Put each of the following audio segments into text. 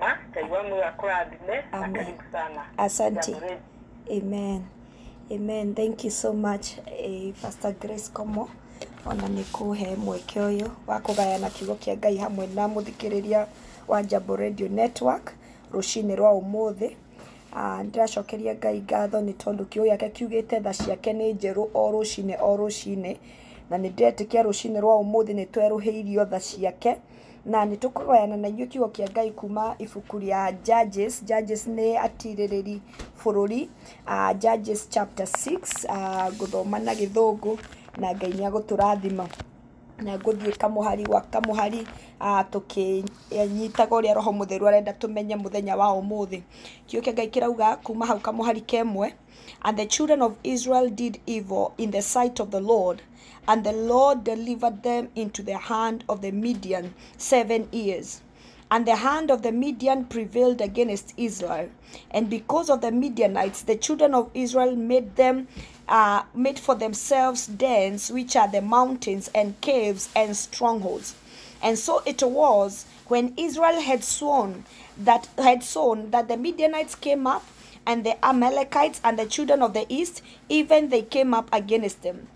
ma kaiwamu ya karibu sana asante amen amen thank you so much eh, pastor grace komo ona nä kå he mweke å yå wa kå gayana kiugo kĩa ngai hamwe na må thikä rä ria wa jambo radio network rå cinä rwa å må thä ah, ndä racokeria ngai ngatho nä tondå kiå gäake kiugä te tha ciake nä njerå o rå cinä o rå cinä na nä ndä retä kia rå cinä rwa å må thä nä twerå hä irio tha ciake na nä tå kå gayana na inyuä kiugo kä a ngai kuma ibuku rä judges judges nä atirä ri bå rå ri uh, ah, judges chapter 6 ah, gå uh, thoma na gä thå ngå na ngai nä agå tå rathima na kamũhari kamũhari roho mũtheru arenda tũmenye mũthenya wa ũmũthĩ ngai kĩrauga kuma hau kamũhari kemwe and the children of israel did evil in the sight of the lord and the lord delivered them into the hand of the midian seven years and the hand of the Midian prevailed against Israel. And because of the Midianites, the children of Israel made them uh, made for themselves dens, which are the mountains and caves and strongholds. And so it was when Israel had sworn that had sown that the Midianites came up and the Amalekites and the children of the east, even they came up against them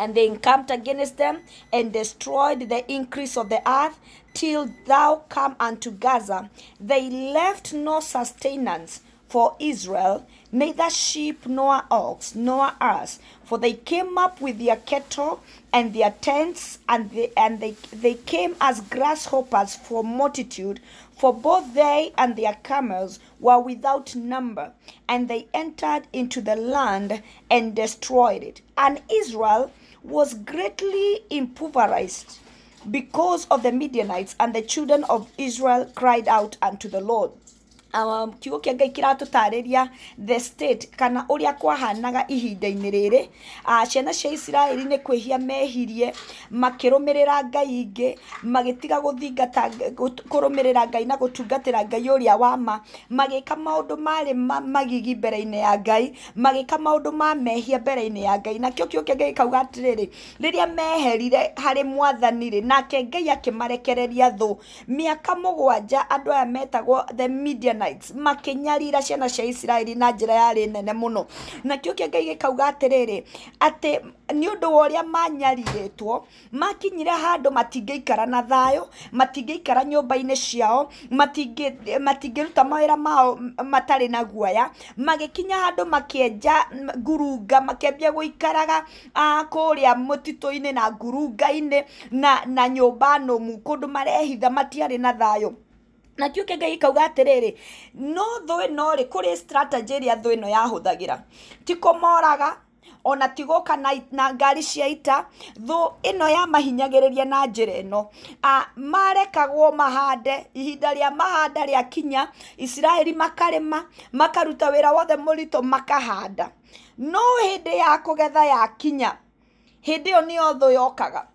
and they encamped against them and destroyed the increase of the earth till thou come unto Gaza. They left no sustenance for Israel, neither sheep nor ox nor ass, for they came up with their cattle and their tents, and they, and they, they came as grasshoppers for multitude, for both they and their camels were without number, and they entered into the land and destroyed it. And Israel was greatly impoverished because of the Midianites, and the children of Israel cried out unto the Lord kiugo kä ngai kä ratå tarä ria the state kana å rä a kwahanaga ihinda-inä rä rä ah, ciana cia isiraeli nä kwä hia mehirie makä rå mä rä ra ngai ingä magä tiga ngai na gå tungatä ra ngai å rä a wa ma magä ka maå ndå marä magigi mbere-inä ya ngai magä ka maå ndå ma mehia mbere-inä ya ngai nakio kiugo kä ngai kauga atä rä rä rä rä a meherire harä mwathani rä nake ngai akä marekereria thå mä aka må gwanja andå aya metagwo the median Canaanites makinyarira ciana cia Isiraeli na njira yarĩ nene muno na kĩu ngai gikauga atiriri atĩ ni undu wa ũrĩa makinyira makinyire handũ ikara na thayũ matingĩikara nyumba inĩ ciao matingĩruta mawĩra mao matarĩ na guoya magikinya handu makienja ngurunga makĩambia a kũrĩa mũtitũ-inĩ na ngurunga-inĩ na na nyũmba nũmu marehitha matiari na thayo na ke ngai kauga atiriri no thwi no ri kuri strategy ya thwi no yahuthagira ti kumoraga ona tigoka na, na ngari cia ita thå ya yamahinyagĩrĩria na njĩra ĩno marekagwo mahande ihinda ria mahanda ria kinya isiraeli makarĩma makaruta wĩra wothe mũritũ makahanda no hĩndĩ ya kugetha ya kinya hĩndĩ yo nĩyo thũ yokaga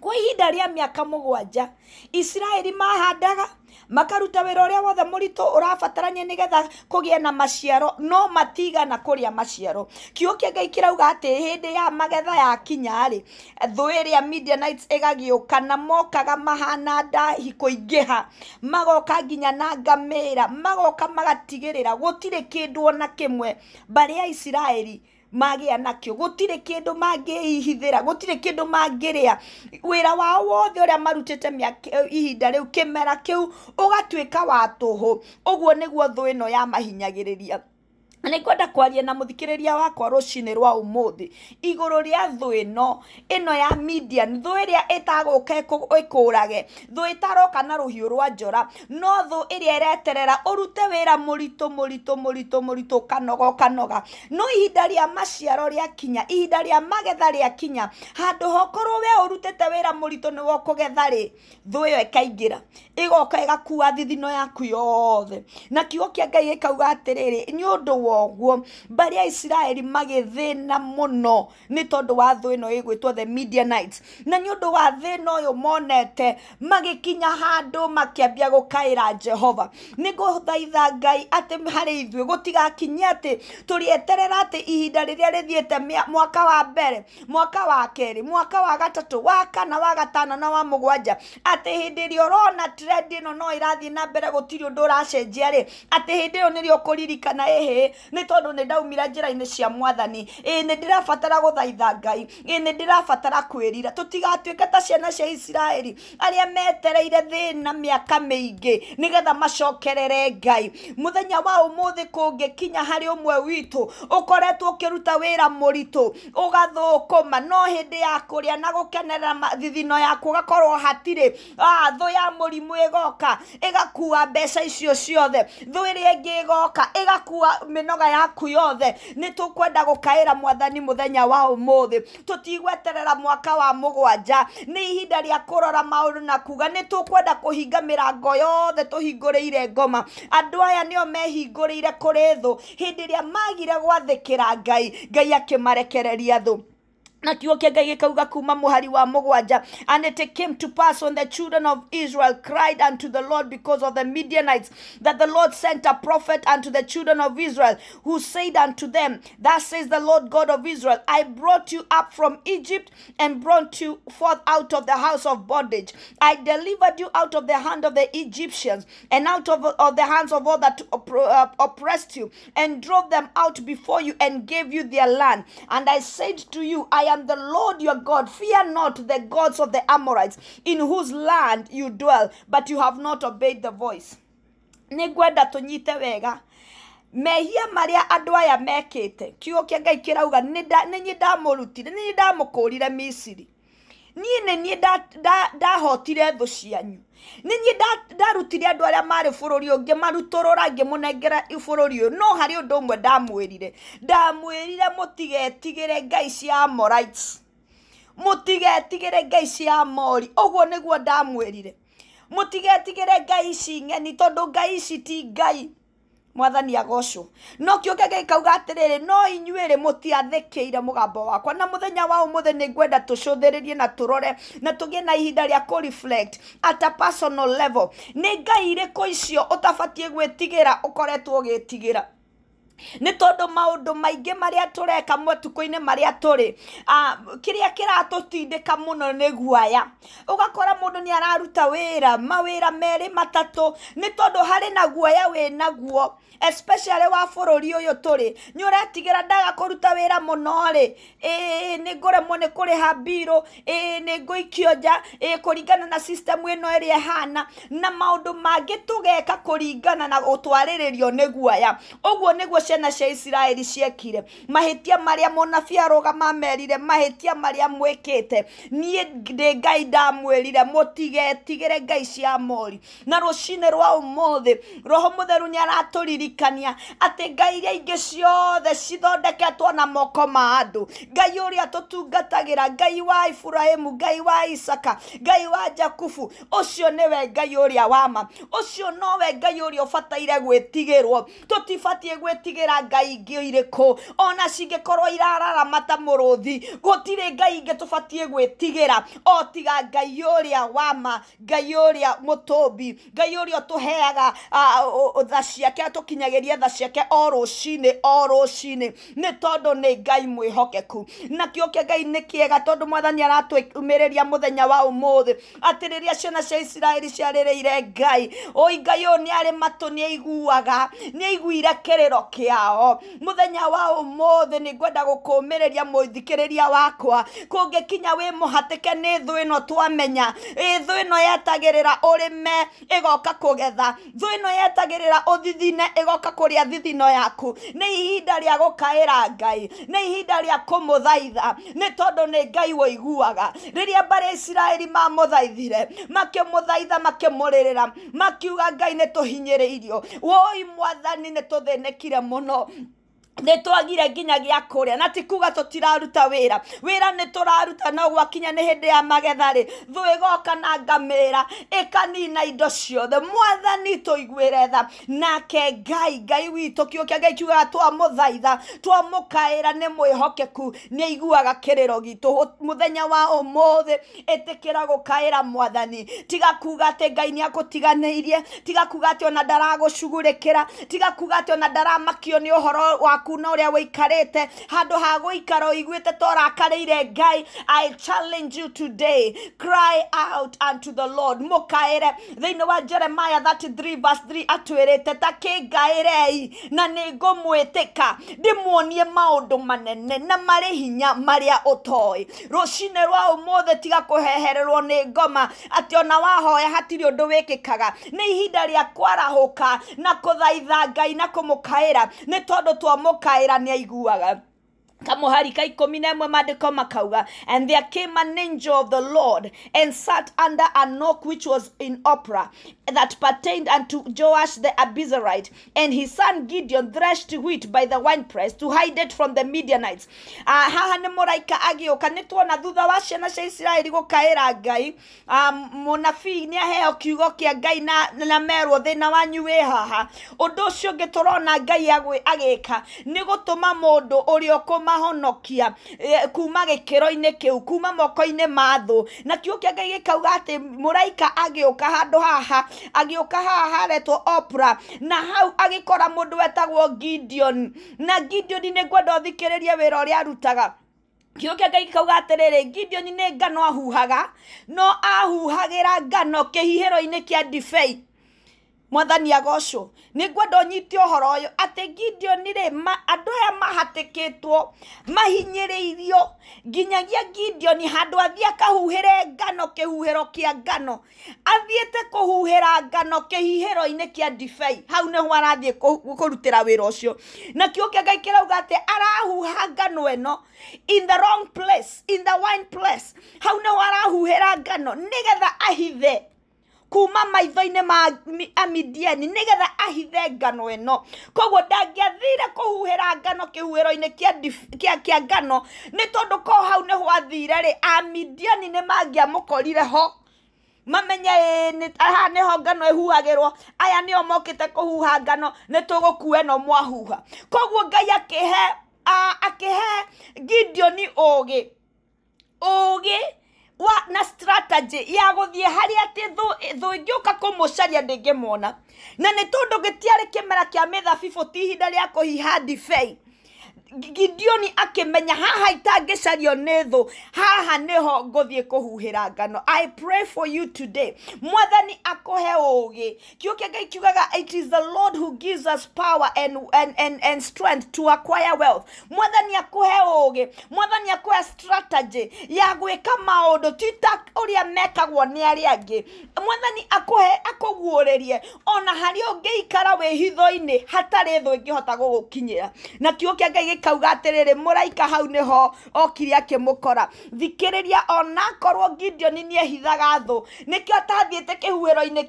kwa ihinda ria miaka mugwanja isiraeli mahandaga makaruta wä ra å rä a wothe må ritå å rabatarania nä getha kå gä e na maciaro no matigana kå rä a maciaro kiå kä ngai kä rauga atä hä ndä ya magetha ya kinya ri thå ä rä a ä kana mokaga mahana ndahi kå ingä ha magoka nginya na ngamä ra magoka magatigä rä ra gå tirä kä ona kä mwe mbarä ya israeli magĩa nakĩo gũtirĩ kĩndũ mangĩhithĩra gũtirĩ kĩndũ mangĩrĩa wĩra wao wothe ũrĩa marutĩte eh, ihinda rĩu kĩmera kĩu ũgatuĩka wa tũhũ ũguo nĩguo thũ ĩno yamahinyagĩrĩria nä ngwenda kwaria na må thikä rä ria wakwa rå cinä rwa å thä igå rå rä a thå ä no ä no ya median thå ä rä a ĩtagå ka ä kå rage thå taroka na rå hiå rwa njora no thå ä rä a ä reterera å rute wä ra må ritå må ritå må ritå må ritå kanoga kanoga no ihinda rä a maciaro rä kinya ihinda rä a magetha rä kinya handå hokorwo we å rutä te wä ra må ritå nä wokå getha rä thå ä yo ĩkaingä ra ä gakua thithino yaku yothe na kiugo kä a ngai gä kauga atä rä rä nä å ndå wa guo mbari ya Isiraeli magithina muno ni tondu wa thu ino igwitwo the night na ni undu wa thina uyu monete magikinya handu makiambia gukaira Jehova ni nguthaitha ngai ati harä ithuä gå tigakinyia atä tå rä eterera atä ihinda rä rä a rä thiä mwaka wa mbere mwaka wa kerä mwaka wa gatatå wa kana wa gatana na wa må gwanja atä hä ndä ä rä å rona ä no no ä rathiä na mbere gå tirä å ndå ati racenjia rä atä hä ndä ä nä rä å kå ririkana nä tondå nä ndaumira njä ra-inä cia mwathani ä nä ndä rabatara gå thaitha ngai ä nä ndä rabatara kwä rira tå tigatuä ke ta ciana cia isiraeli arĩa metereire thä na mä aka mä ingä nä getha macokerere ngai må thenya wa ũmũthĩ kũngĩ kinya harĩ ũmwe witũ ũkoretwo ũkĩruta wĩra mũritũ ũgathũkũma no hĩndĩ ya kũrĩa na gũkenerera thithino yaku ũgakorwo hatirĩ thũ ya mũrimũ ĩgoka ĩgakua mbeca icio ciothe thũ ĩrĩa ĩngĩ ĩgoka ĩgakua mĩnoga yaku yothe nĩ tũkwenda gũkaĩra mwathani mũthenya wa ũmũthĩ tũtigweterera mwaka wa mũgwanja nĩ ihinda rĩa kũrora maũndũ na kuga nĩ tũkwenda kũhinga mĩrango yothe tũhingũrĩire ngoma andũ aya nĩo mehingũrĩire kũrĩ thũ hĩndĩ ĩrĩa magire gwathĩkĩra ngai ngai akĩmarekereria thũ na kauga kuma wa and it came to pass when the children of israel cried unto the lord because of the midianites that the lord sent a prophet unto the children of israel who said unto them thus says the lord god of israel i brought you up from egypt and brought you forth out of the house of bondage i delivered you out of the hand of the egyptians and out of, of the hands of all that opp uh, oppressed you and drove them out before you and gave you their land and i said to you i am the Lord your God. Fear not the gods of the Amorites, in whose land you dwell, but you have not obeyed the voice. Nĩngwenda tũnyite wega mehia maria andå aya mekĩte kiugo kĩa ngai kĩrauga nĩ nyĩ ndamũrutire nĩ nyĩ ndamũkũrire misiri niä nä niä ndahotire thå cianyu nä niä ndarutire andå arä a marä bå rå ri å ngä marutå andũ arĩa må nengera ũngĩ rå ri å yå no harä å å ndå mwe ndamwä rire ndamwä rire må tigetigä re ngai cia må tigetigä re ngai cia mori å guo guo nä ndamwä rire må tigetigä re ngai ici ng'eni tondå ngai ici ti ngai mwathani agocwo no kä å kauga atä rä rä no inyuä rä må ire må gambo wakwa na må thenya wa ũmũthĩ nä ngwenda tå cå thä rä rie na tå rore na tå tũgĩe na ihinda rĩa kũ kå at a personal level nĩ ngai irĩkũ icio ũtabatiĩ gä tigä ra nä tondå maå ndå maingä marä a tå reka motukå-inä marä a tå rä ah, kä rä a kä ratå tindä ka må no nä guaya å gakora må ndå nä araruta wä ra mawä ra merä matatå nä tondå harä na guaya wä naguo especially wa bururi uyu turi ni uretigira ndaga kuruta wira muno ri ii ni nguremwo ni kuriha mbiru ii ni nguikio nja ii kuringana na system ino iria ihana na maundu mangi tugeka kuringana na gutwariririo ni guaya uguo niguo ciana cia isiraeli ciekire mahĩtia marĩa mũnabii arũgama merire mahĩtia marĩa mwĩkĩte niĩ ndĩ ngai ndamwĩrire mũtigetigĩre ngai cia mori na rũcinĩ rwa ũmũthĩ roho mutheru nĩ aratũririkania atĩ ngai iria ingi ciothe cithondeketwo na moko ma andu ngai ũrĩa tũtungatagĩra ngai wa iburahĩmu ngai wa isaka ngai wa jakubu ũcio nĩwe ngai ũrĩa wama ũcio nowe ngai ũrĩa ũbataire gwĩtigĩrwo tũtibatiĩ gwĩtigĩrwo irathagĩra ngai ingĩ irĩkũ ona korwo cingĩkorwo iraramata mũrũthi gũtirĩ ngai ingĩ tũbatiĩ gwĩtigĩra o tiga ngai ũrĩa wama ngai ũrĩa mũtũmbi ngai ũrĩa ũtũheaga tha ciake atũkinyagĩria tha ciake o rũcinĩ o rũcinĩ nĩ tondũ nĩ ngai mwĩhokeku na kĩũke ngai nĩ kĩega tondũ mwathani aratwĩmĩrĩria mũthenya wa ũmũthĩ atĩ rĩrĩa ciana cia isiraeli ciarĩrĩire ngai oi ngai ũyũ nĩ arĩ matũ nĩ aiguaga nĩ aiguire kĩrĩro kĩ kiao muthenya wa umuthi ni ngwenda gukumireria muthikiriria wakwa kungikinya wi muhatike ni thu ino twamenya thu ino yetagirira urime igoka kugetha thu ino yetagirira uthithine igoka kuria thithino yaku ni ihinda ria gukaira ngai ni ihinda ria kumuthaitha ni tondu ni ngai woiguaga riria mbari isiraeli mamuthaithire makimuthaitha makimurĩrĩra makiuga ngai nä tå hinyä rä irio woi mwathani nä tå thä nä kire mono nä twagire nginya gä kå na ti kuga tå tiraruta wä ra wä ra nä tå raruta no gwakinya nä hä ndä ya magetha rä thå goka na ngamä ra ä kanina indo ciothe mwathani tå iguä retha nake ngai ngai witå kä å kä a ngai kiugaga twa må thaitha twa må kaä ra nä mwä hokeku nä aiguaga kä rä ro gitå må thenya wa å må thä ä tä kä ra gå kaä ra mwathani tiga kuga atä ngai nä akå tiganä irie tiga kuga atä ona ndaragå cugurä kä ra tiga kuga atä ona ndaramakio nä å horo wa waku na uria wikarite handu ha guikara uiguite torakarire ngai i challenge you today cry out unto the lord mukaire thiini wa jeremiah 33 verse 3 atwirite ta kingairei na ni ngumwitika ndimuonie maundu manene na mari hinya maria utoi rucine rwa umuthi tiga kuhehererwo ni ngoma ati ona wahoya hatiri undu wikikaga ni ihinda ria kwarahuka na kuthaitha ngai na kumukaira ni tondu twa caer caerá ni kamuhari ka ikumi na ĩmwe mandĩko makauga and there came an angel of the lord and sat under a knock which was in opera that pertained unto joash the abizarite and his son gideon threshed wheat by the winepress to hide it from the midianites uh, haha nĩ mũraika agĩũka nĩ tuona thutha wa ciana cia isiraeli gũkaĩra ngai um, mũnabii aheo kiugo kĩa ngai na, na merwo thĩna wanyu wĩ haha ũndũ ũcio ũngĩ tũrona ngai agĩka nĩ gũtũma mũndũ ũrĩa ũkũma mahonokia eh, kuma gĩkĩro-inĩ kĩu kuma moko-inĩ ma thũ na kiugo kĩa ngai gĩkauga atĩ mũraika agĩũka handũ haha agĩũka haha haretwo opera na hau agĩkora mũndũ wetagwo gideon na gideon nĩ ngwenda ũthikĩrĩrie wĩra ũrĩa arutaga kiuke ngai kauga atĩrĩrĩ gideon nĩ ngano ahuhaga no ahuhagĩra ngano kĩhihĩro-inĩ kĩa ndibei mwathani agocwo nĩngwenda ũnyite ũhoro ũyũ atĩ gideoni rĩ ma andå aya rä irio nginyagia gideoni athiä akahuhä re ngano kä a ngano huhä ra ngano ro-inä kä a ndibei hau nĩho arathiĩ kũrutĩra wĩra ũcio na kĩũkia ngai kĩrauga atĩ arahuha ngano ĩno in the wrong place in the wine place hau ho arahuhä ra ngano getha ahithe kuma maitho ma amidiani nä getha ahithe ngano ĩno koguo ndangĩathire kũhuhĩra ngano kĩhuhĩro-inĩ kĩa ngano nĩ tondũ ko hau nĩ hwathire rĩ amidiani nĩ mangĩamũkorire ho mamenye haha ho ngano ĩhuhagĩrwo aya nĩo mokĩte kũhuha ngano nĩ tũgũkua ĩno mwahuha koguo ngai akĩhe akĩhe gideoni ũgĩ ũgĩ wa na strategy ya guthie hari ati thu ngiuka kumucaria ndingimona na ni tondu gitiari kimera kia mithabibu ti ihinda ria kuhiha ndibei gideoni akĩmenya haha itangĩcario nĩ thũ haha nĩho ngũthiĩ kuhuhira ngano i pray for you today mwathani akũhe ũũgĩ kiuke ngai kiugaga it is the lord who gives us power and, and, and, and strength to acquire wealth mwathani akũhe ũũgĩ mwathani akũhe strategy ya gwĩka maũndũ ti ta ũrĩa mekagwo ni arĩa angĩ mwathani akũhe akũguũrĩrie ona harĩa ũngĩikara wĩ hitho-inĩ hatarĩ thũ ĩngĩhota gũgũkinyĩra na kiuke ngai ikauga atiriri muraika hau niho okire akimukora thikiriria onakorwo gideoni niehithaga thũ nikio atathiite kihuhiro-ini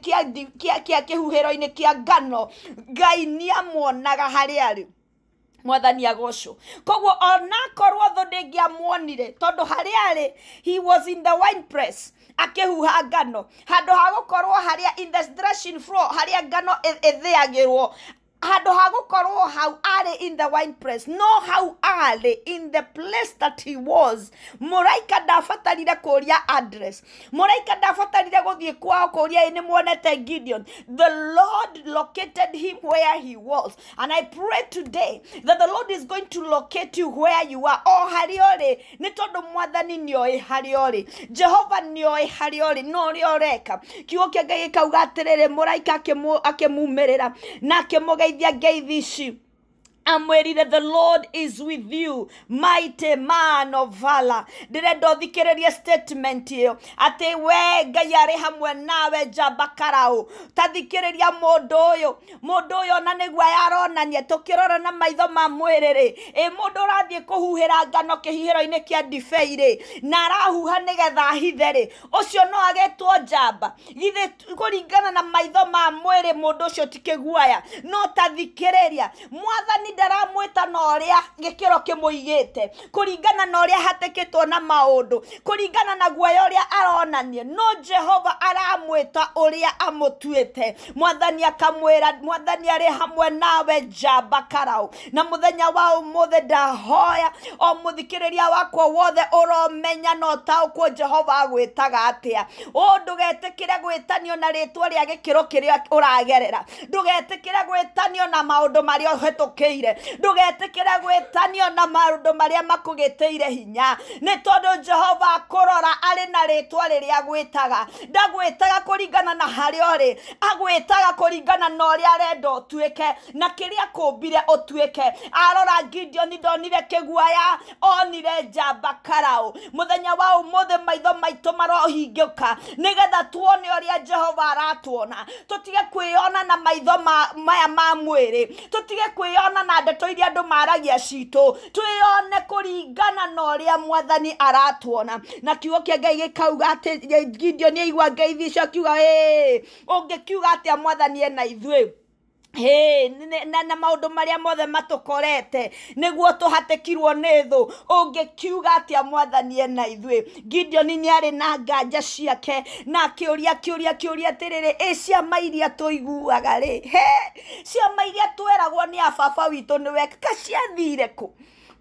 kia kihuhiro-ini kia ngano ngai niamuonaga haria ari mwathani agocwo koguo onakorwo thũ ndĩngĩamuonire tondũ harĩa arĩ he was in the wine press akihuha ngano handũ ha gũkorwo harĩa in the threshing floor harĩa ngano ĩthĩagĩrwo handũ ha gũkorwo hau early in the wine press no how early in the place that he was muraika ndabataririre kuria address muraika ndabataririre guthie kwao kuria ni mwonete gideon the lord located him where he was and i pray today that the lord is going to locate you where you are o oh, haria uri ni tondu mwathani nioi haria uri jehova nioi haria uri no uria ureka kiugo kia ngai gikauga atiriri muraika akimumirira na akimugeithia ngeithi ici amwirire the lord is with you mighty man of valor ndirenda thikiririe statement iyo ati we ngai ari hamwe nawe njamba karaũ tathikiriria mũndũ ũyũ mũndũ ũyũ ona nĩguo aronania tũkĩrora na maitho ma mwĩrĩ rĩ ĩ mũndũ ũrathiĩ kũhuhĩra ngano kĩhihĩro-inĩ kĩa ndibei rĩ na arahuha nĩgetha ahithe rĩ ũcio no agetwo jamba githĩ kũringana na maitho ma mwĩrĩ mũndũ ũcio ti kĩguaya no tathikĩrĩria mwathani ni ndaramwita na ũrĩa gĩkĩro kĩmũigĩte kũringana na ũrĩa hatĩkĩtwo na maũndũ kũringana na guoya ũrĩa aronanie no jehova aramwĩta ũrĩa amũtuĩte mwathani akamwĩra mwathani arĩ hamwe nawe jamba karaũ na mũthenya wa ũmũthĩ ndahoya o mũthikĩrĩria wakwa wothe ũromenya na ũtaũkwo jehova agwĩtaga atĩa ũũ ndũgetĩkĩre gwĩtanio na rĩtwa rĩa gĩkĩro kĩrĩa ũragerera ndũgetĩkĩre gwĩtanio na maũndũ marĩa ũhetũkĩire makugitiire ndugetikire gwitanio na maundu maria makugiteire hinya ni tondu jehova kurora ari na ritwa riria gwitaga ndagwitaga kuringana na haria uri agwitaga kuringana na uria arenda utuike na kiria kumbire utuike arora gideoni ndonire kiguaya onire njamba karaũ muthenya wa umuthi maitho maitũ marohingĩka nigetha tuone a jehova aratuona tutige kwiona na maitho ma maya ma mwĩrĩ tutige kwiona na ndeto iria andå maragia citå twĩone kuringana na ũrĩa mwathani aratuona na kiugo kia ngai gĩkauga atĩ gideon aigua ngeithi icio akiuga ĩ ũngĩkiuga atĩa mwathani ena ithuä Hey, na na maundu maria mothe matukorete niguo tuhatikirwo ni thu ungikiuga atia mwathani ena ithui Gideon ni ari na nganja ciake na akiuria akiuria akiuria atiriri e ciama iria tuiguaga ri he ciama iria tweragwo ni ababa baba witũ niwe kaciathire kũ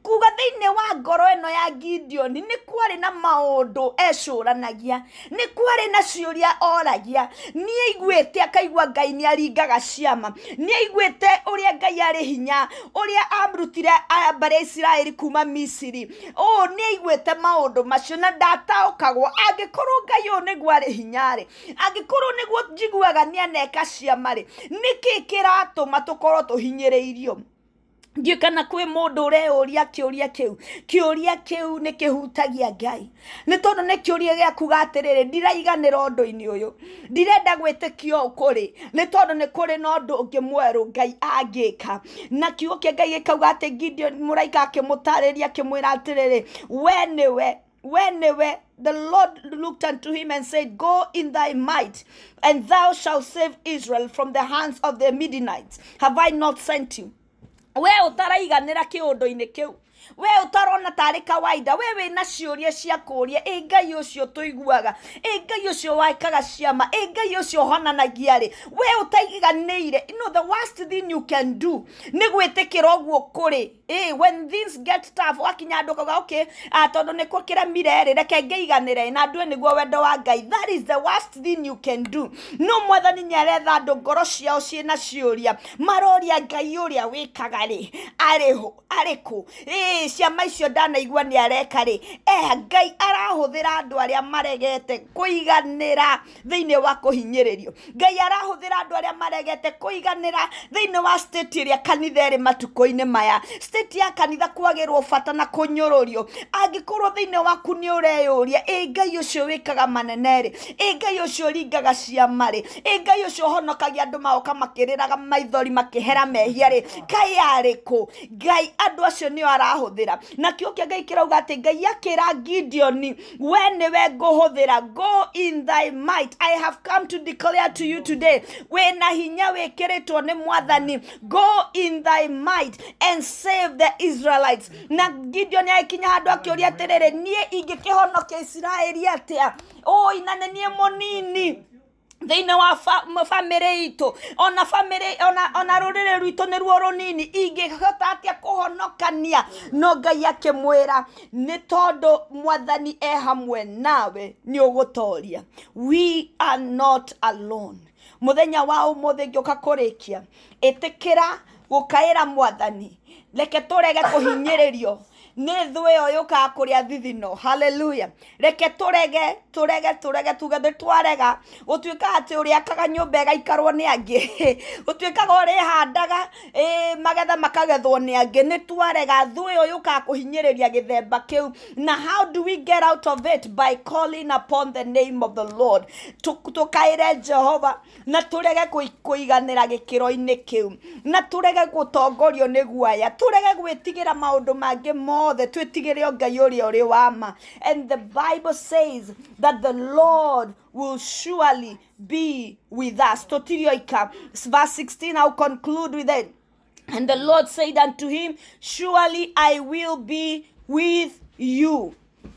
kuga thĩinĩ wa ngoro ĩno ya gideoni nĩ kwarĩ na maũndũ ecũranagia nĩ kwarĩ na ciũria oragia nĩ aiguĩte akaigua ngai nĩ aringaga ciama nĩ aiguĩte ũrĩa ngai arĩ hinya ũrĩa amrutire mbara ya isiraeli kuma misiri ũũ nĩ aiguĩte maũndũ macio na ndataũkagwo angĩkorwo ngai ũyũ nĩguo arĩ hinya-rĩ angĩkorwo nĩguo njiguaga nĩ aneka ciama-rĩ nĩkĩ kĩratũma tũkorwo tũhinyĩrĩirio ndiä kana kwä må ndå oria reåria keu å keu kä u kä gai. ria kä u nä kä hutagia ngai nä tondå nä kä å ria gä akuga atä rä rä ndiraiganä ra å ndå-inä å yå ndirenda gwä tä kia å kå rä nä tondå nä kå rä na ga akuga ndå å ngä mwerå ngai ka na kiugo kä ngai gä kauga atä gideon må raika ria akä mwä ra we nä we the Lord looked unto him and said, Go in thy might, and thou shalt save Israel from the hands of the Midianites. Have I not sent you? we ũtaraiganĩra kĩũndũ-inĩ kĩu we ũtarona tarĩ kawaida we wĩna ciũria cia kũũria ĩ ngai ũcio tũiguaga ĩ ngai ũcio wakaga ciama ĩ ngai ũcio honanagia rĩ we ũtaiganĩire no the worst thing you can do nĩ gwĩtĩkĩra ũguo kũrĩ eh when things get tough wakinyanduka uga okay uh, ah, tondu nikuo kiremire ri reke ngeiganire na ndue niguo wendo wa ngai that is the worst thing you can do no mwathani nĩaretha andũ ngoro ciao ciĩ na ciũria maroria ngai ũrĩa wĩkaga rĩ arĩ ho arĩ kũ ĩĩ eh, ciama icio ndanaigua nĩ areka rĩ eh ngai arahũthĩra andũ arĩa maregete kũiganĩra thĩinĩ wa kũhinyĩrĩrio ngai arahũthĩra andũ arĩa maregete kũiganĩra thĩinĩ wa state ĩrĩa kanitha ĩrĩ matukũ maya state state ya kanitha kwagirwo bata na kunyororio angikorwo thiini waku ni ureyuria i ngai ucio wikaga maneneri i ngai ucio ringaga ciamari i ngai ucio honokagia andu maoka makiriraga maithori makihera mehia ri kai ariku ngai andu acio nio arahuthira na kio kia ngai kirauga ati ngai akira gideoni we niwe nguhuthira go in thy might i have come to declare to you today wina hinya wikiritwo ni mwathani go in thy might and save with the israelites na gideoni agĩkinya handũ akĩũria atĩrĩrĩ niĩ ingĩkĩhonokia isiraeli atĩa ũĩ na nĩ monini. mũnini thĩinä wa bamĩrĩ itå ona bamĩrĩ ona, ona rũrĩrĩ rwitå nä ruo rũnini ingĩhota atia kũhonokania no ngai akĩmwĩra nĩ tondũ mwathani e hamwe nawe ni ũgũtoria we are not alone mũthenya wa ũmũthĩ ngĩũka kũrĩkia ĩtĩkĩra gukaira mwathani reke turege kuhinyiririo nä thå ä yo yå kaga kå rä a thithino haleluya reke tå rege tå rege tuge twarega gå tuä uri atä å rä akaga nyå mba ĩgaikarwo nä angä gå tuä kaga å rä handaga magetha makagethwo nä angä nä twarega thå ä yo yå kaga kå hinyä rä ria gä themba kä u na how do we get out of it by calling upon the name of the lord tå kaä jehova na tå rege kå iganä ra gä kä ro-inä kä u na tå rege gå tongorio nä guaya tå rege gwä tigä ra maå ndå mangä mo mothe twĩtigĩre ũrĩ and the bible says that the lord will surely be with us It's verse 16 i'll conclude with it and the lord said unto him surely i will be with you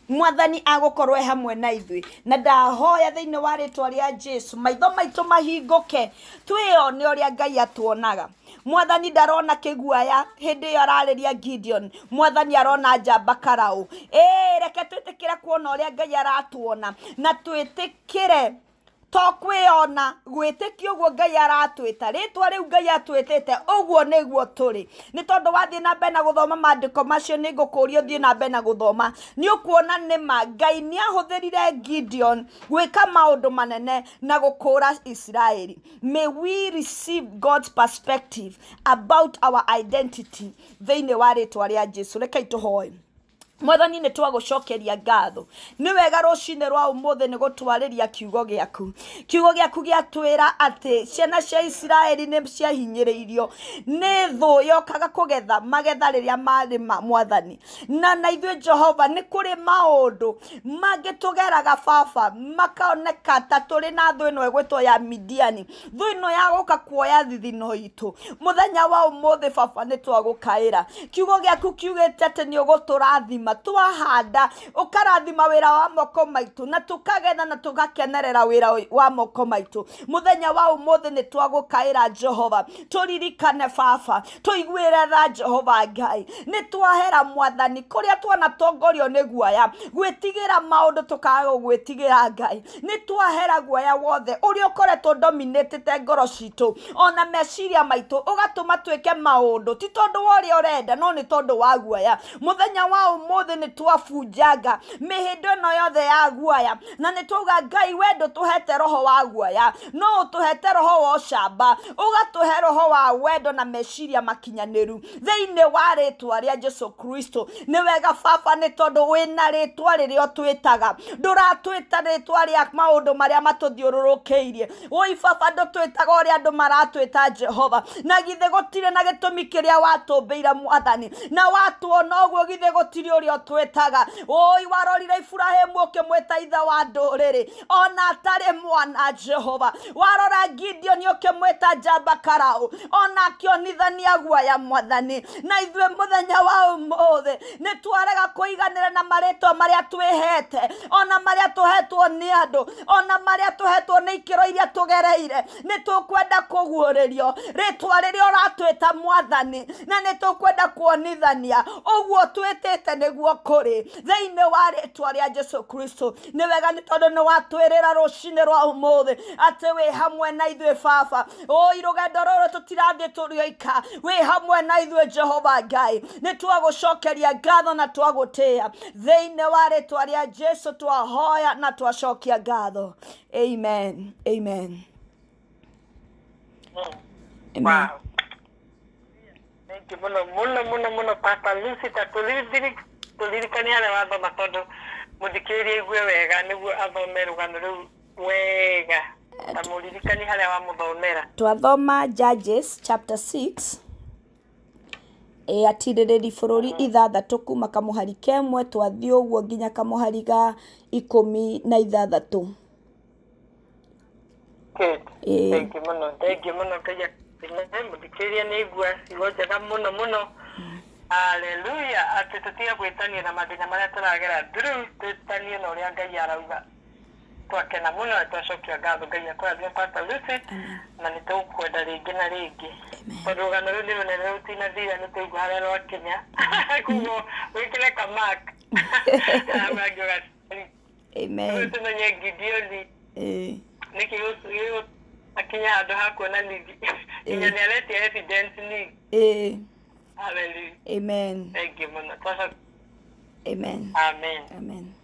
mwathani agukorwo e hamwe na ithuĩ na ndahoya thĩinĩ wa rĩtwa rĩa jesu maitho maitũ mahingũke twĩone ũrĩa ngai atuonaga mwathani ndarona kĩguaya hĩndĩ ĩyo ararĩria gideon mwathani arona njamba karaũ ĩ reke twĩtĩkĩre kuona ũrĩa ngai aratuona na twĩtĩkĩre to kwĩona gwĩtĩkia guo ngai aratwĩta ritwa riu ngai atwĩtĩte uguo niguo turi ni tondu wathiĩ na mbere na gũthoma maandĩko macio ni ngukuria ũthiĩ na mbere na ni ukuona ni ma ngai ni ahuthirire gideon gwĩka maundu manene na gukura isiraeli may we receive god's perspective about our identity thĩinĩ wa rĩtwa rĩa jesu rekai tũhoe mwathani nä cokeria ngatho nä wega rå cinä rwa må nä gå twarä ria kiugo gä aku kiugo gä aku gä atwä ra atä ciana cia isiraeli nä ciahinyä rä irio nä thå yokaga kå getha magetha rä rä a marä ma mwathani na na jehova nä kå rä maå ndå mangä tå geraga baba makaoneka ta tå rä na thå ä no ya midiani thå ä no ya gå ka kuoya thithino itå må thenya wa å må thä baba nä twagå kaä ra kiugo gä aku kiugä te atä nä å gå tå rathima mwega twahanda ũkarathima wĩra wa moko maitũ na tũkagetha na tũgakenerera wĩra wa moko maitũ mũthenya wa ũmũthĩ nĩ twagũkaĩra jehova tũririkane baba tũiguĩre tha jehova ngai nĩ twahera mwathani kũrĩa twanatongorio nĩ guoya gwĩtigĩra maũndũ tũkaga gwĩtigĩra ngai nĩ twahera guoya wothe ũrĩa ũkoretwo ndominĩtĩte ngoro citũ ona meciria maitũ ũgatũma twĩke maũndũ ti tondũ wa ũrĩa ũrenda no nĩ tondũ wa guoya mũthenya wa ũmũthĩ muthi nä twabunjanga mä hä no yothe ya guaya na nä twauga ngai wendå tå hete roho wa guaya no å tå hete roho wa ũcamba ũgatũhe roho wa wendo na meciria thä inä wa rä a jesu kristo nä wega baba nä tondå wĩna rĩtwa rĩrĩa ũtwĩtaga ndũratwĩta rĩtwa rĩa maũndũ marĩa matũthiũrũrũkĩirie wĩ baba a andå maratwä ta jehova na gå tirä na watå mbä ire mwathani na guo githä gå tirä nĩũrĩa ũtwĩtaga ũ iwarorire iburahĩmu ũkĩmwĩta ithe wa ndũrĩrĩ ona atarĩ mwana jehova warora gideoni ũkĩmwĩta njamba karaũ ona akĩonithania guaya mwathani na ithuĩ muthenya wa ũmũthĩ ni twarega kuiganira na marĩtwa maria twihete ona maria tuhetwo ni andũ ona maria tuhetwo ni ikĩro iria tugereire ni tukwenda kuguririo rĩtwa rĩrĩa ũratwĩta mwathani na ni tukwenda kuonithania ũguo twĩtĩte ni niguo kuri thiini wa ritwa ria jesu kristo ni wega ni tondu ni watwirira rucini rwa umuthi ati wi hamwe na ithuĩ baba oi rugendo rũrũ tũtirathi tũrioika wi hamwe na ithuĩ jehova ngai nĩ twagũcokeria ngatho na twagũtĩĩa thĩinĩ wa rĩtwa rĩa jesu twahoya na twacokia ngatho amen amen Wow. Thank you muno muno muno muno Papa Lucy tatulithiri gũthirikania arĩa wathoma tondũ mũthikĩrĩria aigue wega nĩguo athome rũgano rĩu wega ta mũririkani harĩa wamũthomera twathoma judges chapter 6 e, eh, atirĩrĩri ri mm-hmm. ithathatå kuma kamũhari kemwe twathiĩ ũguo nginya kamũhari ga ikũmi na ithathatũ eh. thengiũ mũno thengiũ mũno kaia nä igua aigua må no må no aleluya atĩ tũtige gwĩtania na mathĩna marĩa tũragera through twĩtanie na ũrĩa ngai arauga twakena mũno na twacokia ngatho ngai akũrathime kwata lucy na nĩ tũkwenda rĩngĩ na rĩngĩ tondũ rũgano rũu nĩ rũnene rũtinathira nĩ tũigua harĩa rwakinya mm-hmm. koguo wĩkĩre kamak tũmenye gideoni nĩkĩ akinya handũ ha kuona nigi nginya nĩ aretia evidence nigi Hallelujah. Amen. Thank you, Amen. Amen. Amen.